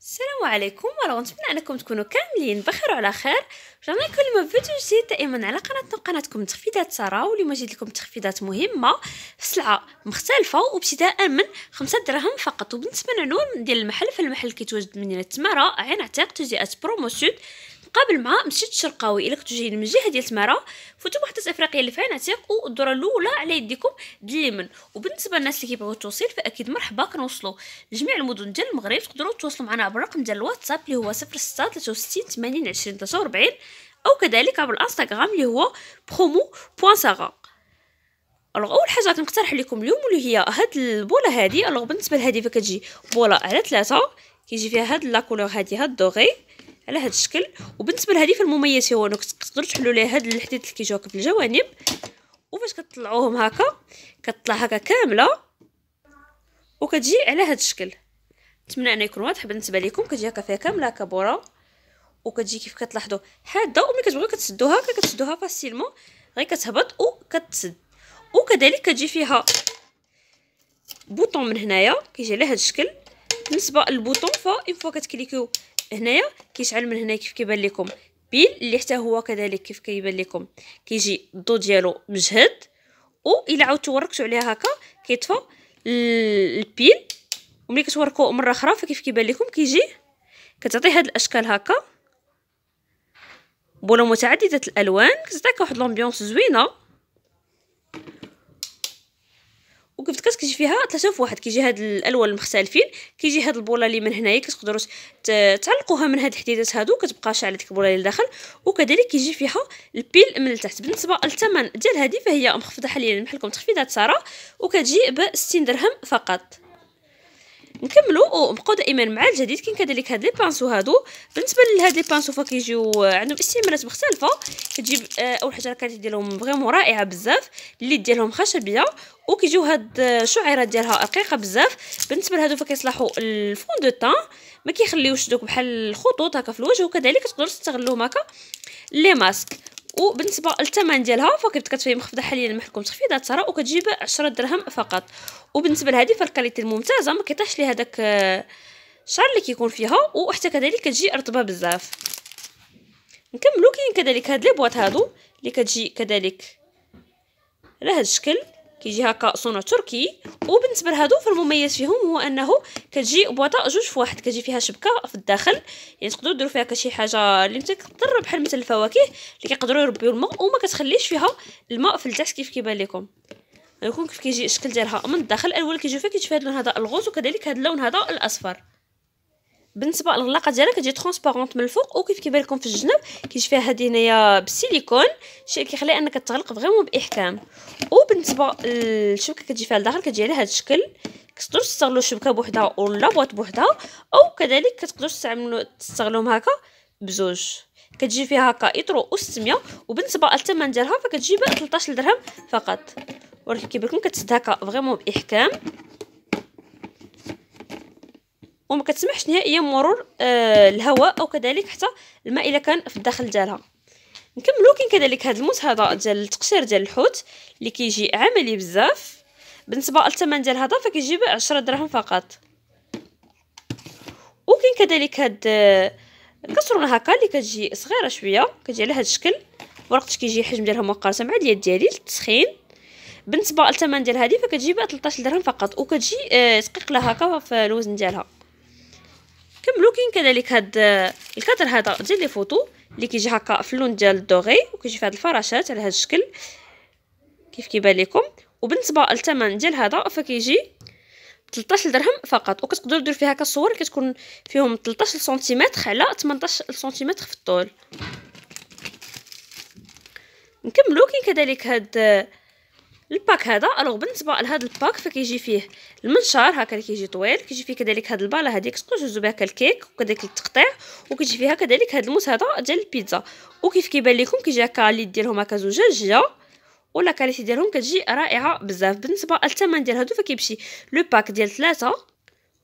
السلام عليكم ورحمة نتمنى انكم تكونوا كاملين بخير وعلى خير رجعنا كل فيديو جديد دائما على قناتنا قناتكم تخفيضات سارة واليوم جيت لكم تخفيضات مهمة في سلعة مختلفة وابتداء من خمسة دراهم فقط وبالنسبة للعنوان ديال المحل فالمحل كيتواجد مدينة تمارة عين عتيق تجزئة برومو سود قبل ما مشيت الشرقاوي الا كنتو جايين من الجهه ديال تمارا فوتو واحد افريقيا اللي فيها نتيق والدوره الاولى على يديكم اليمن وبالنسبه للناس اللي كيبغيو التوصيل فاكيد مرحبا كنوصلوا لجميع المدن ديال المغرب تقدروا تتواصلوا معنا عبر الرقم ديال الواتساب اللي هو 06 63 او كذلك عبر الانستغرام اللي هو برومو بوان ساغا الوغ اول حاجه غنقترح لكم اليوم اللي هي هاد البوله هادي الوغ بالنسبه لهادي فكتجي بوله على ثلاثة كيجي فيها هاد لاكولور هادي هاد دوغي على هذا الشكل وبالنسبه لهذه فالمميز هو انك تقدر تحلوا ليه هاد الحديد اللي كيجيو هكا في الجوانب وفاش كتطلعوهم هكا كتطلع هكا كامله وكتجي على هذا الشكل نتمنى ان يكون واضح بالنسبه لكم كتجي هكا فيها كامله هكا بورا وكتجي كيف كتلاحظوا حاده وملي كتبغيو كتسدوها هكا كتسدوها فاسيلمون غير كتهبط وكتسد وكذلك كتجي فيها بوطون من هنايا كيجي على هذا الشكل بالنسبه للبوطون فاين فوا كتكليكيو هنايا كيشعل من هنا كيف كيبان لكم بيل اللي حتى هو كذلك كيف كيبان لكم كيجي الضو ديالو مجهد و الا عاودتو وركتو عليها هكا كيطفى البيل وملي كتوركو مره اخرى فكيف كيبان لكم كيجي كتعطي هاد الاشكال هكا بولو متعدده الالوان كتعطيك واحد لومبيونس زوينه وقفت كاس كيجي فيها ثلاثة في واحد كيجي هاد الالوان المختلفين كيجي هاد البوله اللي من هنايا كتقدروا تعلقوها من هاد الحديدات هادو كتبقى شاعله ديك البوله اللي لداخل وكذلك كيجي فيها البيل من التحت بالنسبه للثمن ديال هذه فهي مخفضه حاليا بحالكم تخفيضات ساره وكتجي ب 60 درهم فقط نكملوا وبقاو دائما مع الجديد كاين كذلك هاد لي بانسو هادو بالنسبه لهاد لي بانسو فكيجيو عندهم استعمالات مختلفه كتجيب آه، اول حاجه الكاليتي ديالهم فريمون رائعه بزاف اللي ديالهم خشبيه وكيجيو هاد الشعيرات ديالها رقيقه بزاف بالنسبه لهادو فكيصلحوا الفون دو طان ما كيخليوش دوك بحال الخطوط هكا في الوجه وكذلك تقدروا تستغلوهم هكا لي ماسك وبالنسبه للثمن ديالها فكنت كتفهم مخفضه حاليا محكوم تخفيضات ترى وكتجيب 10 درهم فقط وبالنسبه لهذه فالكاليتي الممتازه ما كيطيحش لي هذاك الشعر آه، اللي كيكون فيها وحتى كذلك كتجي رطبه بزاف نكملو كاين كذلك هاد لي بواط هادو اللي كتجي كذلك على هاد الشكل كيجي هكا صنع تركي وبالنسبه لهادو فالمميز فيهم هو انه كتجي بواطا جوج في واحد كتجي فيها شبكه في الداخل يعني تقدروا ديروا فيها كشي حاجه اللي تقدر بحال مثل الفواكه اللي كيقدروا يربيو الماء وما كتخليش فيها الماء في التحت كيف كيبان لكم غيكون كيف كيجي الشكل ديالها من الداخل الاول كيجيو فيها كيجي فيها هذا اللون هذا الغوز وكذلك هذا اللون هذا الاصفر بالنسبه للغلاقه ديالها كتجي ترونسبارونط من الفوق وكيف كيبان لكم في الجنب كيجي فيها هذه هنايا بالسيليكون الشيء اللي كيخليها انك تغلق فريمون باحكام وبالنسبه للشبكه كتجي فيها لداخل كتجي على هذا الشكل كتقدروا تستغلوا الشبكه بوحدها ولا بوط بوحدها او كذلك كتقدروا تستعملوا تستغلوهم هكا بزوج كتجي فيها هكا ايترو و 600 وبالنسبه للثمن ديالها فكتجي ب 13 درهم فقط ولكن كيبان لكم كتسد هكا فريمون باحكام وما كتسمحش نهائيا مرور آه الهواء او كذلك حتى الماء الا كان في الداخل ديالها نكملو كاين كذلك هذا الموس هذا ديال التقشير ديال الحوت اللي كيجي عملي بزاف بالنسبه للثمن ديال هذا فكيجي ب 10 دراهم فقط وكاين كذلك هاد آه، الكسرونه هكا اللي كتجي صغيره شويه كتجي على هاد الشكل وقت كيجي حجم ديالها مقارنه مع اليد ديالي التسخين بالنسبه للثمن ديال هذه فكتجي ب 13 درهم فقط وكتجي آه تقيق لها هكا في الوزن ديالها مملوكين كذلك هاد الكادر هذا ديال لي فوتو اللي كيجي هكا في اللون ديال الدوغي وكيجي في هاد الفراشات على هاد الشكل كيف كيبان لكم وبالنسبه للثمن ديال هذا فكيجي 13 درهم فقط وكتقدروا دير فيها هكا الصور كتكون فيهم 13 سنتيمتر على 18 سنتيمتر في الطول نكملو كاين كذلك هاد الباك هذا الوغ بالنسبه لهذا الباك فكيجي فيه المنشار هكا اللي كيجي طويل كيجي فيه كذلك هاد الباله هذيك كنجوزو بها الكيك وكذلك التقطيع وكيجي فيها كذلك هاد الموس هذا ديال البيتزا وكيف كيبان لكم كيجي هكا اللي ديالهم هكا زجاجيه ولا كاليتي ديالهم كتجي رائعه بزاف بالنسبه للثمن ديال هادو فكيمشي لو باك ديال ثلاثة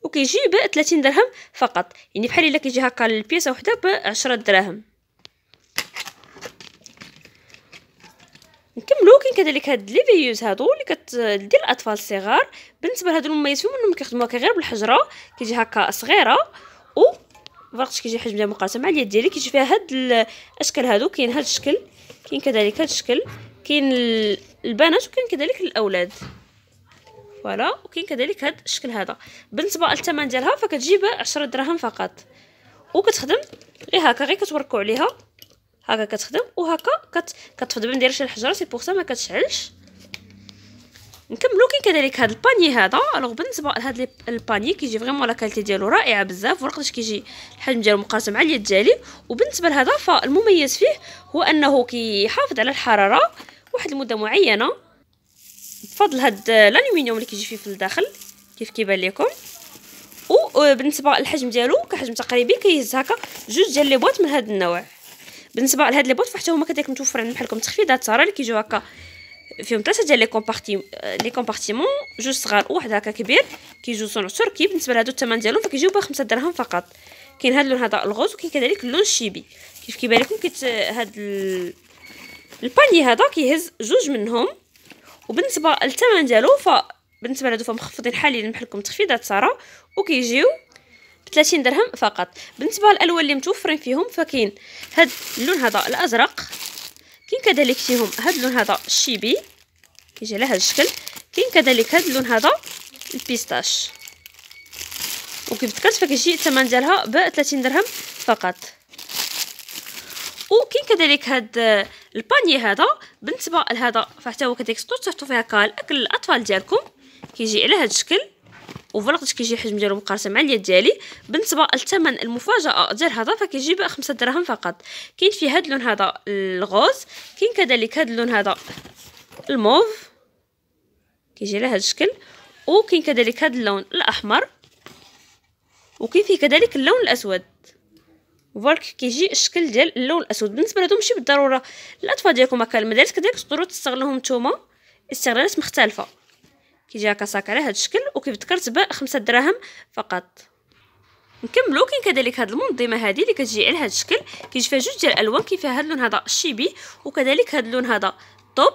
وكيجي ب 30 درهم فقط يعني بحال الا كيجي هكا البيسه وحده ب 10 دراهم نكملو كاين كذلك هاد لي فيوز هادو اللي كتدير الاطفال الصغار بالنسبه لهاد المميز فيهم انهم كيخدموها غير بالحجره كيجي هكا صغيره و فوقاش كيجي حجم ديال مقاسه مع اليد ديالي كيجي فيها هاد الاشكال هادو كاين هاد الشكل كاين كذلك هاد الشكل كاين البنات وكاين كذلك الاولاد فوالا وكاين كذلك هاد الشكل هذا بالنسبه للثمن ديالها فكتجيب 10 دراهم فقط وكتخدم غير هكا غير كتوركو عليها هكا كتخدم وهكا كت... من بندير شي الحجره سي بوغ سا ما كتشعلش نكملو كاين كذلك هاد الباني هذا الوغ بالنسبه لهاد الباني كيجي فريمون لا كاليتي ديالو رائعه بزاف ورقدش كيجي الحجم ديالو مقارنه مع اليد ديالي وبالنسبه لهذا فالمميز فيه هو انه كيحافظ على الحراره واحد المده معينه بفضل هاد الالومنيوم اللي كيجي فيه في الداخل كيف كيبان لكم وبالنسبه آه، للحجم ديالو كحجم تقريبي كيهز هكا جوج ديال لي بواط من هاد النوع بالنسبه لهاد لي بوط فحتى هما كذلك متوفرين بحالكم تخفيضات ترى اللي كيجيو هكا فيهم ثلاثه ديال لي كومبارتي لي كومبارتيمون جوج صغار وواحد هكا كبير كيجوزو عشر كي بالنسبه لهادو الثمن ديالهم فكيجيو ب 5 دراهم فقط كاين هاد اللون هذا الغوز وكاين كذلك اللون الشيبي كيف كيبان لكم كيت هاد الباني هذا كيهز جوج منهم وبالنسبه للثمن ديالو ف بالنسبه لهادو فمخفضين حاليا بحالكم تخفيضات ساره وكيجيو 30 درهم فقط بالنسبه للالوان اللي متوفرين فيهم فكاين هذا اللون هذا الازرق كاين كذلك فيهم هذا اللون هذا الشيبي كيجي على هذا الشكل كاين كذلك هذا اللون هذا البيستاش وكيف ذكرت فكيجي الثمن ديالها ب 30 درهم فقط وكاين كذلك هاد الباني هذا بالنسبه لهذا فحتى هو كذلك تحطوا فيها كاع الاكل للاطفال ديالكم كيجي على هذا الشكل وفي الوقت كيجي الحجم ديالو مقارنه مع اليد ديالي بالنسبه للثمن المفاجاه ديال هذا فكيجي ب 5 دراهم فقط كاين فيه هذا اللون هذا الغوز كاين كذلك هذا اللون هذا الموف كيجي على هذا الشكل وكاين كذلك هذا اللون الاحمر وكاين فيه كذلك اللون الاسود فوالا كيجي الشكل ديال اللون الاسود بالنسبه لهادو ماشي بالضروره الاطفال ديالكم هكا المدارس كذلك تقدروا تستغلوهم نتوما استغلالات مختلفه كيجي هكا صاك على هذا الشكل وكيف ذكرت 5 دراهم فقط نكملو كاين كذلك هاد المنظمه هادي اللي كتجي على هاد الشكل كيجي فيها جوج ديال الالوان كيف هاد اللون هذا الشيبي وكذلك هاد اللون هذا الطوب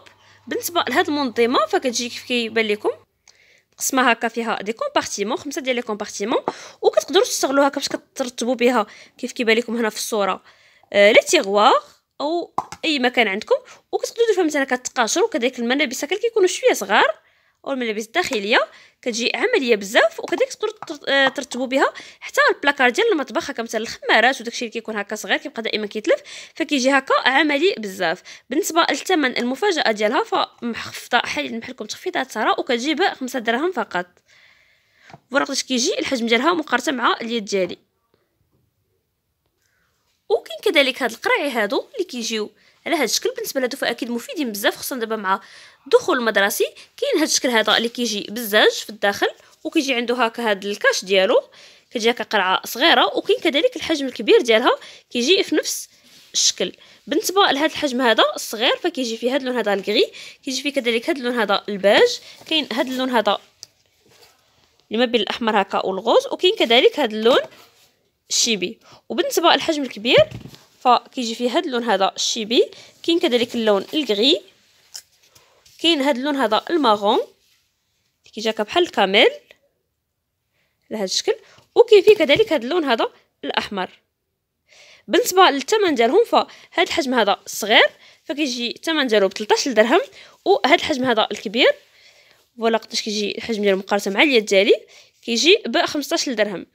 بالنسبه لهاد المنظمه فكتجي كيف كيبان لكم قسمها هكا فيها دي كومبارتيمون خمسه ديال لي كومبارتيمون وكتقدروا تستغلوها باش كترتبوا بها كيف كيبان لكم هنا في الصوره آه لي تيغوار او اي مكان عندكم وكتقدروا فيها مثلا كتقاشر كذلك الملابس هكا كيكونوا شويه صغار والملابس الداخليه كتجي عمليه بزاف وكذلك تقدر آه، ترتبوا بها حتى البلاكار ديال المطبخ هكا مثلا الخمارات وداكشي اللي كيكون هكا صغير كيبقى دائما كيتلف فكيجي هكا عملي بزاف بالنسبه للثمن المفاجاه ديالها فمخفضه حاليا محلكم تخفيضات ترى وكتجي ب 5 دراهم فقط ورقش كيجي الحجم ديالها مقارنه مع اليد ديالي وكاين كذلك هاد القراعي هادو اللي كيجيو على هاد الشكل بالنسبه لهادو فاكيد مفيدين بزاف خصوصا دابا مع دخول المدرسي كاين هذا الشكل هذا اللي كيجي بالزاج في الداخل وكيجي عنده هكا هذا الكاش ديالو كتجي هكا قرعه صغيره وكاين كذلك الحجم الكبير ديالها كيجي في نفس الشكل بالنسبه لهذا الحجم هذا الصغير فكيجي فيه هذا اللون هذا الكري كيجي فيه كذلك هذا اللون هذا الباج كاين هذا اللون هذا اللي ما بين الاحمر هكا والغوز وكاين كذلك هذا اللون الشيبي وبالنسبه للحجم الكبير فكيجي فيه هذا اللون هذا الشيبي كاين كذلك اللون الكري كاين هاد اللون هذا الماغون اللي كيجي كبحال بحال على هاد الشكل وكاين فيه كذلك هاد اللون هذا الاحمر بالنسبه للثمن ديالهم فهاد الحجم هذا صغير فكيجي الثمن ديالو ب 13 درهم وهاد الحجم هذا الكبير فوالا قداش كيجي الحجم ديالو مقارنه مع اليد ديالي كيجي ب 15 درهم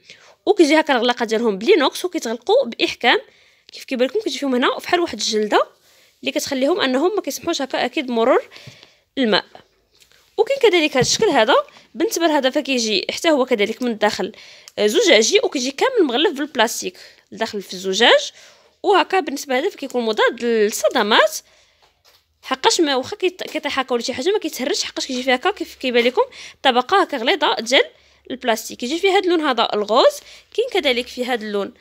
وكيجي هكا الغلاقه ديالهم بلينوكس وكيتغلقوا باحكام كيف كيبان لكم كتجي فيهم هنا فحال واحد الجلده اللي كتخليهم انهم ما كيسمحوش هكا اكيد مرور الماء وكاين كذلك هذا الشكل هذا بنتبر هذا فكيجي حتى هو كذلك من الداخل آه، زجاجي وكيجي كامل مغلف بالبلاستيك الداخل في الزجاج وهكا بالنسبه هذا فكيكون مضاد للصدمات حقاش ما واخا كيطيح هكا ولا شي حاجه ما كيتهرش حقاش كيجي فيها هكا كيف كيبان لكم طبقه هكا غليظه ديال البلاستيك كيجي فيه هذا اللون هذا الغوز كاين كذلك في هذا اللون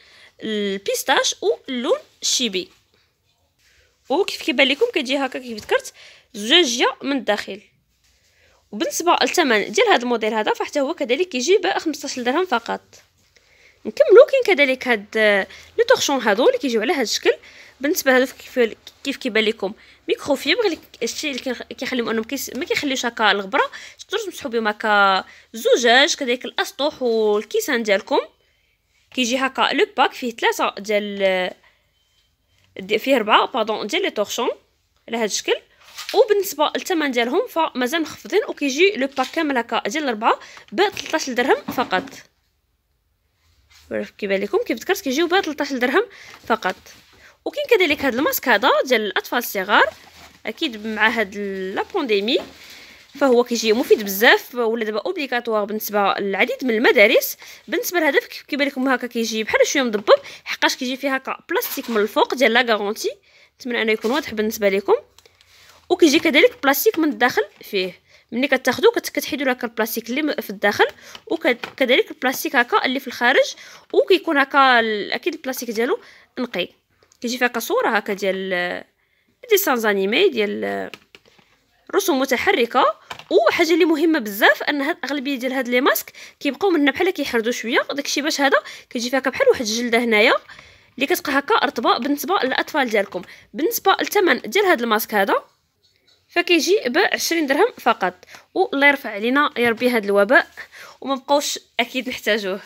البيستاش واللون الشيبي وكيف كيبان لكم كتجي هكا كيف ذكرت زجاجيه من الداخل وبالنسبه للثمن ديال هذا الموديل هذا فحتى هو كذلك كيجي ب 15 درهم فقط نكملو كاين كذلك هاد آه، لو تورشون هادو اللي كيجيو على هاد الشكل بالنسبه لهادو كيف كيف كيبان لكم ميكرو فيبر الشيء اللي كيخليهم انهم ما كيخليوش هكا الغبره تقدروا تمسحوا بهم هكا زجاج كذلك الاسطح والكيسان ديالكم كيجي هكا لو باك فيه ثلاثه ديال آه، فيه ربعه باردون ديال لي تورشون على هاد الشكل وبالنسبه للثمن ديالهم فمازال مخفضين وكيجي لو باك كامل هكا ديال الاربعه ب 13 درهم فقط كيبان لكم كيف ذكرت كيجيو ب 13 درهم فقط وكاين كذلك هذا الماسك هذا ديال الاطفال الصغار اكيد مع هاد لا فهو كيجي مفيد بزاف ولا دابا اوبليغاتوار بالنسبه للعديد من المدارس بالنسبه للهدف كيبان لكم هكا كيجي بحال شويه مضبب حقاش كيجي فيه هكا بلاستيك من الفوق ديال لا غارونتي نتمنى انه يكون واضح بالنسبه لكم وكيجي كذلك بلاستيك من الداخل فيه ملي كتاخذو كتحيدو لك البلاستيك اللي في الداخل وكذلك البلاستيك هكا اللي في الخارج وكيكون هكا اكيد البلاستيك ديالو نقي كيجي فيها صوره هكا ديال ديسانز انيمي ديال رسوم متحركه وحاجه اللي مهمه بزاف ان هاد الاغلبيه ديال هاد لي ماسك كيبقاو منا بحال كيحردوا شويه داكشي باش هذا كيجي فيها بحال واحد الجلده هنايا اللي كتبقى هكا رطبه بالنسبه للاطفال ديالكم بالنسبه للثمن ديال هاد الماسك هذا فكيجي ب 20 درهم فقط والله يرفع علينا يا ربي هذا الوباء وما بقاوش اكيد نحتاجوه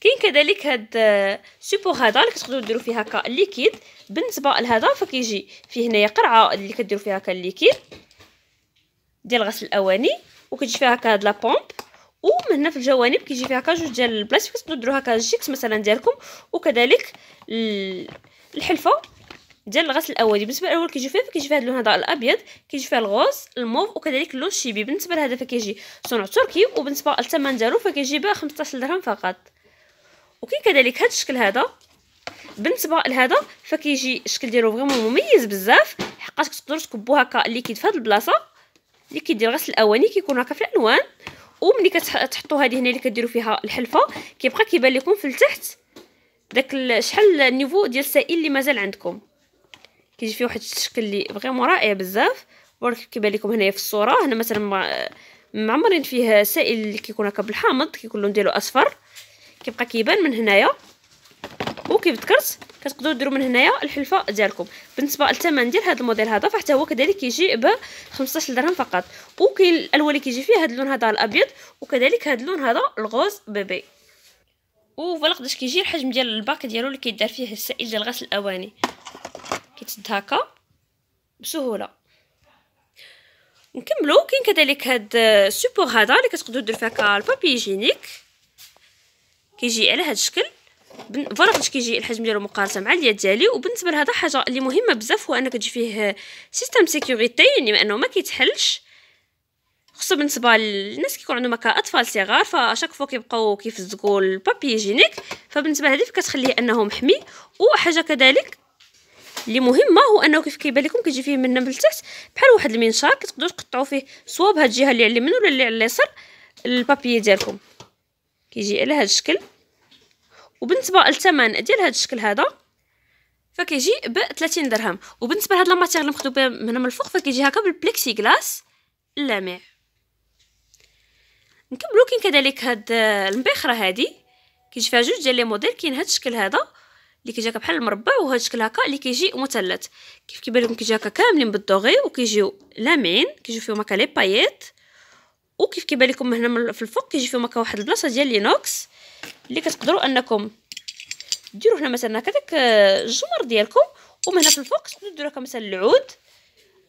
كاين كذلك هاد آه، سوبور هذا اللي كتقدروا ديروا فيه هكا الليكيد بالنسبه لهذا فكيجي فيه هنايا قرعه اللي كديروا فيها هكا الليكيد ديال غسل الاواني وكتجي فيها هكا هاد لا بومب ومن هنا في الجوانب كيجي فيها هكا جوج ديال البلاستيك كتقدروا ديروا هكا الجيكس مثلا ديالكم وكذلك الحلفه ديال الغسل الاولي بالنسبه الاول كيجي فيه كيجي فيه هذا اللون هذا الابيض كيجي فيه الغوص الموف وكذلك اللون الشيبي بالنسبه لهذا فكيجي صنع تركي وبالنسبه للثمن ديالو فكيجي ب 15 درهم فقط وكاين كذلك هذا الشكل هذا بالنسبه لهذا فكيجي الشكل ديالو فريمون مميز بزاف حقاش كتقدروا تكبوا هكا كيد في هذه البلاصه اللي كيدير الغسل الاولي كيكون هكا في الالوان وملي كتحطوا هذه هنا اللي كديروا فيها الحلفه كيبقى كيبان لكم في التحت داك شحال النيفو ديال السائل اللي مازال عندكم كيجي فيه واحد الشكل اللي فريمون رائع بزاف برك كيبان لكم هنايا في الصوره هنا مثلا معمرين فيه سائل اللي كيكون هكا بالحامض كيكون لون ديالو اصفر كيبقى كيبان من هنايا وكيف ذكرت كتقدروا ديروا من هنايا الحلفه ديالكم بالنسبه للثمن ديال هذا الموديل هذا فحتى هو كذلك كيجي ب 15 درهم فقط وكاين الالوان اللي كيجي فيه هذا اللون هذا الابيض وكذلك هذا اللون هذا الغوز بيبي وفوالا قداش كيجي الحجم ديال الباك ديالو اللي كيدار فيه السائل ديال غسل الاواني كيتسد هكا بسهوله نكملو كاين كذلك هاد السوبور هذا اللي كتقدروا دير فيه البابي جينيك كيجي على هاد الشكل فاش كيجي الحجم ديالو مقارنه مع اليد ديالي وبالنسبه لهذا حاجه اللي مهمه بزاف هو انك تجي فيه سيستم سيكوريتي يعني انه ما كيتحلش خصو بالنسبه للناس كيكون عندهم هكا اطفال صغار فشاك فوا كيبقاو كيفزقوا البابي جينيك فبالنسبه لهذه كتخليه انه محمي وحاجه كذلك اللي مهم هو انه كيف كيبان لكم كيجي فيه من من التحت بحال واحد المنشار كتقدروا تقطعوا فيه سواء بهذه الجهه اللي على اليمين ولا اللي على اليسار البابيي ديالكم كيجي على هاد الشكل وبالنسبه للثمن ديال هاد الشكل هذا فكيجي ب 30 درهم وبالنسبه لهاد الماتيريال اللي مخدوبه هنا من الفوق فكيجي هكا بالبلكسي كلاس اللامع نكملو كاين كذلك هاد المبيخره هادي كيجي فيها جوج ديال لي موديل كاين هاد الشكل هذا اللي كيجي هكا بحال المربع وهذا الشكل هكا اللي كيجي مثلث كيف كيبان لكم كيجي هكا كاملين بالدوغي وكيجيو لامعين كيجيو فيهم هكا لي بايات وكيف كيبان لكم هنا في الفوق كيجي فيهم هكا واحد البلاصه ديال لينوكس اللي كتقدروا انكم ديروا هنا مثلا هكا داك آه، الجمر ديالكم ومن هنا في الفوق تقدروا ديروا هكا مثلا العود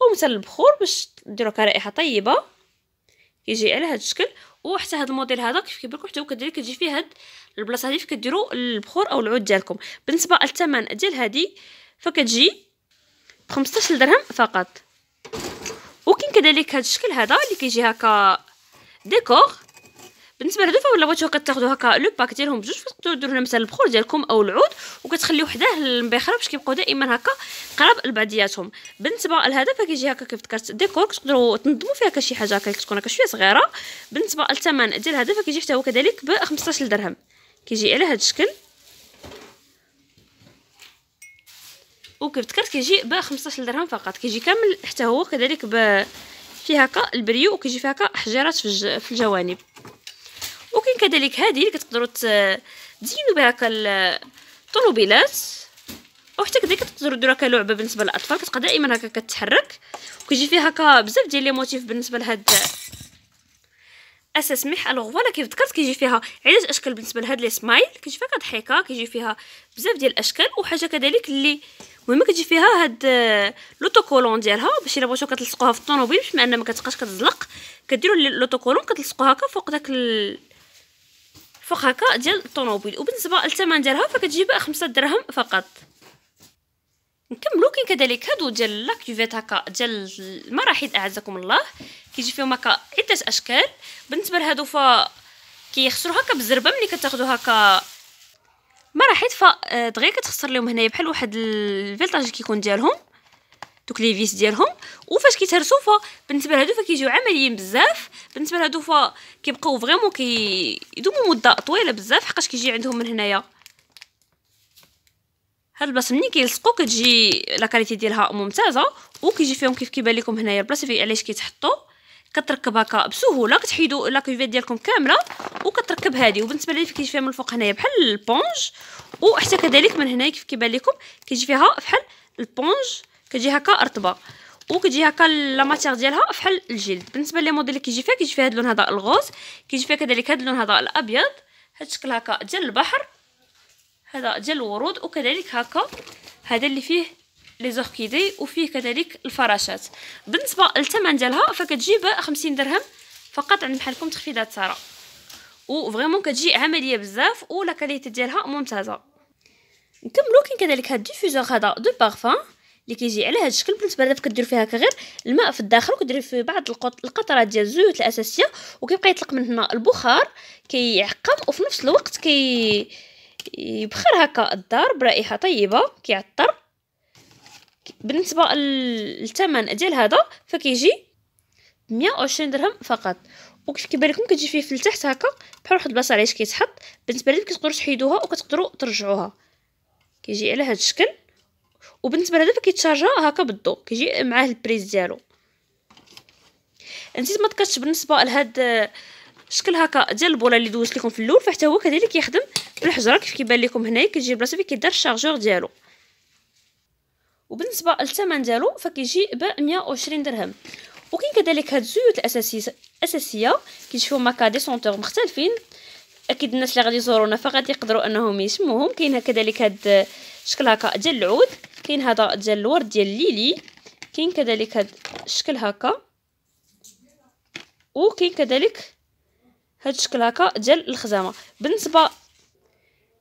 ومثلا البخور باش ديروا هكا رائحه طيبه كيجي على هذا الشكل وحتى هذا الموديل هذا كيف كيبان لكم حتى هو كدير كتجي فيه هذا البلاصه هذه كديروا البخور او العود ديالكم بالنسبه للثمن ديال هذه فكتجي ب 15 درهم فقط وكاين كذلك هذا الشكل هذا اللي كيجي هكا ديكور بالنسبه لهادو فولا بغيتو كتاخذوا هكا لو باك ديالهم بجوج كتقدروا ديروا مثلا البخور ديالكم او العود وكتخليو حداه المبخره باش كيبقاو دائما هكا قراب لبعضياتهم بالنسبه لهذا فكيجي هكا كيف ذكرت ديكور كتقدروا تنظموا فيها كشي حاجه هكا كتكون هكا شويه صغيره بالنسبه للثمن ديال هذا فكيجي حتى هو كذلك ب 15 درهم كيجي على هذا الشكل وكيف ذكرت كيجي ب 15 درهم فقط كيجي كامل حتى هو كذلك ب فيه هكا البريو وكيجي فيه هكا حجرات في, الج... في الجوانب وكاين كذلك هذه اللي كتقدروا تزينوا بها هكا الطوموبيلات او حتى كذلك كتقدروا ديروها كلعبه بالنسبه للاطفال كتبقى دائما هكا كتحرك وكيجي فيها هكا بزاف ديال لي موتيف بالنسبه لهاد اساس مح الوغ فوالا كيف ذكرت كيجي فيها علاج اشكال بالنسبه لهاد لي سمايل كيجي فيها كضحكه كيجي فيها بزاف ديال الاشكال وحاجه كذلك اللي المهم كتجي فيها هاد لوتوكولون آه، ديالها باش الا بغيتو كتلصقوها في الطوموبيل باش ما ما كتبقاش كتزلق كديروا لوتوكولون كتلصقوها هكا فوق داك ال... فوق هكا ديال الطوموبيل وبالنسبه للثمن ديالها فكتجي ب 5 دراهم فقط نكملو كاين كذلك هادو ديال لا كيفيت هكا ديال المراحيض اعزكم الله كيجي فيهم هكا عده اشكال بالنسبه لهادو ف كيخسروا هكا بالزربه ملي كتاخذوا هكا مراحيض ف آه، دغيا كتخسر لهم هنايا بحال واحد الفيلطاج كيكون ديالهم دوك لي فيس ديالهم وفاش كيتهرسوا ف بالنسبه لهادو فكيجيو عمليين بزاف بالنسبه لهادو ف كيبقاو فريمون كيدوموا مده طويله بزاف حقاش كيجي عندهم من هنايا هاد البلاصه ملي كيلصقوا كتجي لا كاليتي ديالها ممتازه وكيجي فيهم كيف كيبان لكم هنايا البلاصه فيه علاش كيتحطوا كتركب هكا بسهوله كتحيدوا لا كوفيت ديالكم كامله وكتركب هذه وبالنسبه لي كيجي فيها من الفوق هنايا بحال البونج وحتى كذلك من هنايا كيف كيبان لكم كيجي فيها بحال البونج كتجي هكا رطبه وكتجي هكا لا ماتيغ ديالها بحال الجلد بالنسبه لي موديل كيجي فيها كيجي فيها هذا اللون هذا الغوز كيجي فيها كذلك هذا اللون هذا الابيض هاد الشكل هكا ديال البحر هذا ديال الورود وكذلك هكا هذا اللي فيه لي زوركيدي وفيه كذلك الفراشات بالنسبه للثمن ديالها فكتجي ب 50 درهم فقط عند بحالكم تخفيضات ساره فريمون كتجي عمليه بزاف لا كاليتي ديالها ممتازه نكملو كاين كذلك هاد ديفوزور هذا دو بارفان اللي كيجي على هاد الشكل بالنسبه لهذا كدير فيها غير الماء في الداخل وكدير فيه بعض القطرات ديال الزيوت الاساسيه وكيبقى يطلق من هنا البخار كيعقم وفي نفس الوقت كي يبخر هكا الدار برائحه طيبه كيعطر بالنسبه للثمن ديال هذا فكيجي 120 درهم فقط كيبان لكم كتجي فيه في التحت هكا بحال واحد البلاصه علاش كيتحط بالنسبه لي كتقدروا تحيدوها وكتقدروا ترجعوها كيجي على هذا الشكل وبالنسبه لهذا فكيتشارجا هكا بالضو كيجي معاه البريز ديالو نسيت ما ذكرتش بالنسبه لهاد الشكل هكا ديال البوله اللي دوزت لكم في الاول فحتى هو كذلك يخدم الحجره كيف كيبان لكم هنايا كتجي بلاصه فين كيدار الشارجور ديالو وبالنسبه للثمن ديالو فكيجي ب 120 درهم وكاين كذلك هاد الزيوت الاساسيه اساسيه كيشوفوا ماكا دي سونتور مختلفين اكيد الناس اللي غادي يزورونا فغادي يقدروا انهم يسموهم كاين كذلك هاد الشكل هكا ديال العود كاين هذا ديال الورد ديال الليلي كاين كذلك هاد الشكل هكا وكاين كذلك هاد الشكل هكا ديال الخزامه بالنسبه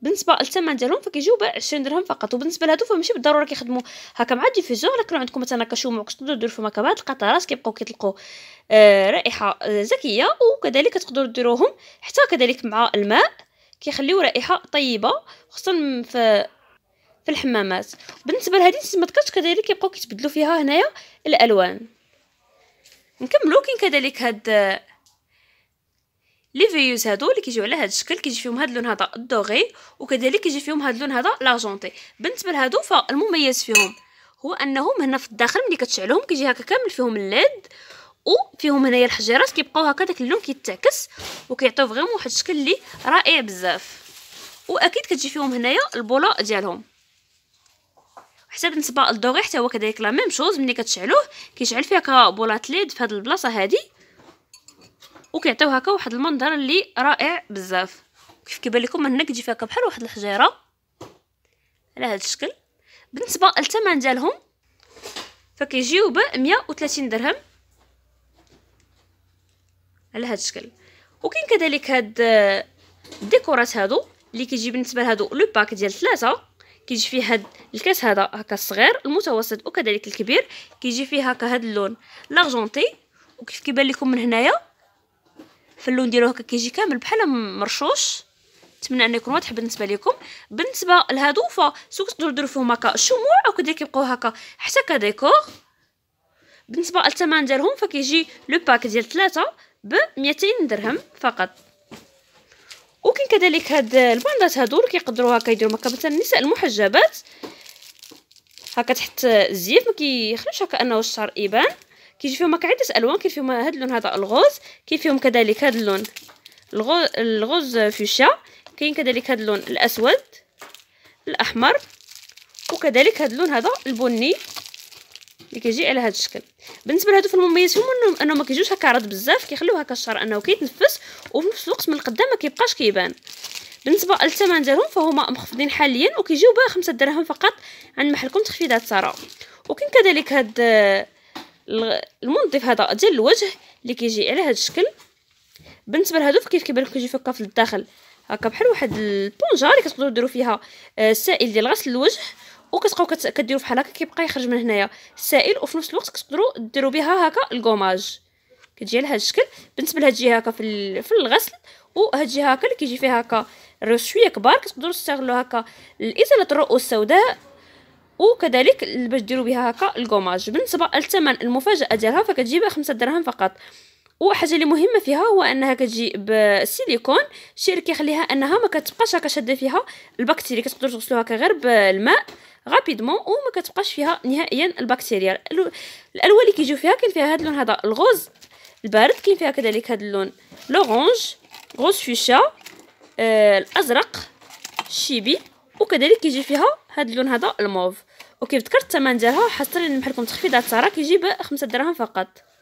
بالنسبه للثمن ديالهم فكيجيو ب 20 درهم فقط وبالنسبه لهادو فماشي بالضروره كيخدموا هكا مع الديفيزور لكن عندكم مثلا كشومه وكش تقدروا ديروا فيهم مكبات بهاد القطرات كيبقاو كيطلقوا آه رائحه آه، زكيه وكذلك تقدروا ديروهم حتى كذلك مع الماء كيخليو رائحه طيبه خصوصا في في الحمامات بالنسبه لهذه السمكات كذلك كيبقاو كيتبدلوا فيها هنايا الالوان نكملو كاين كذلك هاد لي فيوز هادو اللي كيجيو على هذا الشكل كيجي فيهم هاد اللون هذا الدوغي وكذلك كيجي فيهم هاد اللون هذا لاجونتي بالنسبه لهادو فالمميز فيهم هو انهم هنا في الداخل ملي كتشعلهم كيجي هكا كامل فيهم الليد وفيهم هنايا الحجيرات كيبقاو هكا داك اللون كيتعكس وكيعطيو فغيمون واحد الشكل اللي رائع بزاف واكيد كتجي فيهم هنايا البوله ديالهم حتى بالنسبه للدوغي حتى هو كذلك لا ميم شوز ملي كتشعلوه كيشعل فيها كبولات ليد في هاد البلاصه هذه وكيعطيو هكا واحد المنظر اللي رائع بزاف كيف كيبان لكم هنا كتجي فيها بحال واحد الحجيره على هذا الشكل بالنسبه للثمن ديالهم فكيجيو ب 130 درهم على هذا الشكل وكاين كذلك هاد الديكورات هادو اللي كيجي بالنسبه لهادو لو باك ديال ثلاثه كيجي فيه هاد الكاس هذا هكا الصغير المتوسط وكذلك الكبير كيجي فيه هكا هاد اللون لارجونتي وكيف كيبان لكم من هنايا فاللون ديالو هكا كيجي كامل بحال مرشوش نتمنى ان يكون واضح بالنسبه لكم بالنسبه لهادو فسوق تقدروا ديروا فيهم هكا شموع او كذا كيبقاو هكا حتى كديكور بالنسبه للثمن ديالهم فكيجي لو باك ديال ثلاثة ب 200 درهم فقط وكاين كذلك هاد الباندات هادو اللي كيقدروا هكا يديروا هكا مثلا النساء المحجبات هكا تحت الزيف ما كيخليش هكا انه الشعر يبان كيجي فيهم عدة الوان كاين فيهم هاد اللون هذا الغوز كاين فيهم كذلك هاد اللون الغوز الغوز فوشيا كاين كذلك هاد اللون الاسود الاحمر وكذلك هاد اللون هذا البني اللي كيجي على هذا الشكل بالنسبه لهادو في المميز هما انهم ما كيجوش هكا عرض بزاف كيخليو هكا الشعر انه كيتنفس وفي نفس الوقت من القدام ما كيبقاش كيبان بالنسبه للثمن ديالهم فهما مخفضين حاليا وكيجيو ب 5 دراهم فقط عند محلكم تخفيضات ساره وكاين كذلك هاد المنظف هذا ديال الوجه اللي كيجي على هذا الشكل بالنسبه لهادو كيف كيبان لكم كيجي فكا في الداخل هكا بحال واحد البونجه اللي كتقدروا ديروا فيها آه، السائل ديال غسل الوجه وكتبقاو كديروا بحال هكا كيبقى يخرج من هنايا السائل وفي نفس الوقت كتقدروا ديروا بها هكا الكوماج كتجي على هذا الشكل بالنسبه لهاد الجهه هكا في في الغسل وهاد الجهه هكا اللي كيجي فيها هكا الريوس شويه كبار كتقدروا تستغلوا هكا الازاله الرؤوس السوداء وكذلك باش ديروا بها هكا الكوماج بالنسبه للثمن المفاجاه ديالها فكتجيبها 5 دراهم فقط وحاجه اللي مهمه فيها هو انها كتجي بالسيليكون الشيء اللي كيخليها انها ما كتبقاش هكا شاده فيها البكتيريا كتقدر تغسلوها هكا غير بالماء غابيدمون وما كتبقاش فيها نهائيا البكتيريا الالوان اللي كيجيو فيها كاين فيها هذا اللون هذا الغوز البارد كاين فيها كذلك هذا اللون لورانج غوز فيشا آه الازرق شيبي وكذلك كيجي فيها هذا اللون هذا الموف وكيف ذكرت الثمن ديالها حصريا نمح لكم تخفيضات ساره كيجي ب 5 دراهم فقط